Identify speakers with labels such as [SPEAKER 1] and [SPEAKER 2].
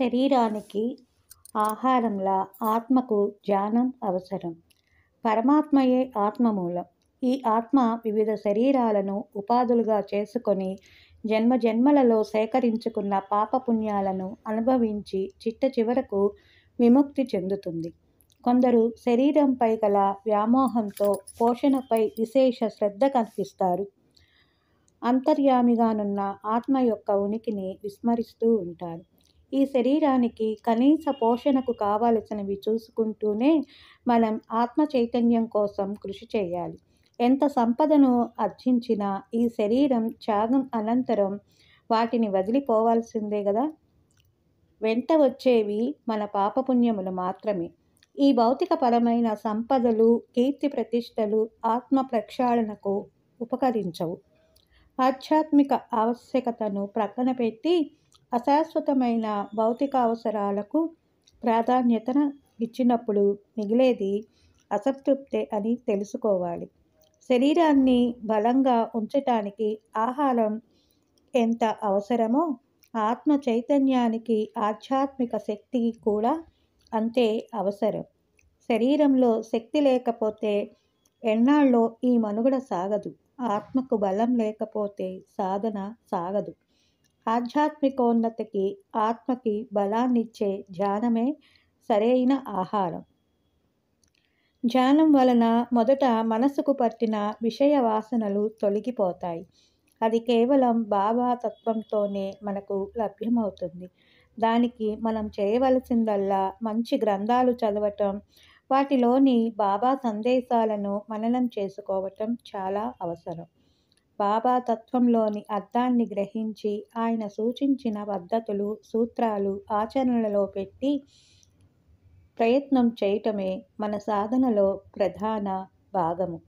[SPEAKER 1] శరీరానికి ఆహారంలా ఆత్మకు జ్ఞానం అవసరం పరమాత్మయే ఆత్మ మూలం ఈ ఆత్మ వివిధ శరీరాలను ఉపాధులుగా చేసుకొని జన్మ జన్మలలో సేకరించుకున్న పాపపుణ్యాలను అనుభవించి చిట్ట చివరకు విముక్తి చెందుతుంది కొందరు శరీరంపై గల వ్యామోహంతో పోషణపై విశేష శ్రద్ధ కనిపిస్తారు అంతర్యామిగానున్న ఆత్మ యొక్క ఉనికిని విస్మరిస్తూ ఉంటారు ఈ శరీరానికి కనీస పోషణకు కావలసినవి చూసుకుంటూనే మనం ఆత్మ చైతన్యం కోసం కృషి చేయాలి ఎంత సంపదను అర్జించినా ఈ శరీరం త్యాగం అనంతరం వాటిని వదిలిపోవాల్సిందే కదా వెంట వచ్చేవి మన పాపపుణ్యములు మాత్రమే ఈ భౌతికపరమైన సంపదలు కీర్తి ప్రతిష్టలు ఆత్మ ప్రక్షాళనకు ఉపకరించవు ఆధ్యాత్మిక ఆవశ్యకతను ప్రక్కన పెట్టి అశాశ్వతమైన భౌతిక అవసరాలకు ప్రాధాన్యతను ఇచ్చినప్పుడు మిగిలేది అసంతృప్తే అని తెలుసుకోవాలి శరీరాన్ని బలంగా ఉంచటానికి ఆహారం ఎంత అవసరమో ఆత్మ చైతన్యానికి ఆధ్యాత్మిక శక్తి కూడా అంతే అవసరం శరీరంలో శక్తి లేకపోతే ఎన్నాళ్ళో ఈ మనుగడ సాగదు ఆత్మకు బలం లేకపోతే సాధన సాగదు ఆధ్యాత్మికోన్నతికి ఆత్మకి బలాన్నిచ్చే ధ్యానమే సరైన ఆహారం ధ్యానం వలన మొదట మనసుకు పట్టిన విషయ వాసనలు తొలగిపోతాయి అది కేవలం బాబా తత్వంతోనే మనకు లభ్యమవుతుంది దానికి మనం చేయవలసిందల్లా మంచి గ్రంథాలు చదవటం వాటిలోని బాబా సందేశాలను మననం చేసుకోవటం చాలా అవసరం బాబా తత్వంలోని అర్థాన్ని గ్రహించి ఆయన సూచించిన పద్ధతులు సూత్రాలు ఆచరణలో పెట్టి ప్రయత్నం చేయటమే మన సాధనలో ప్రధాన భాగము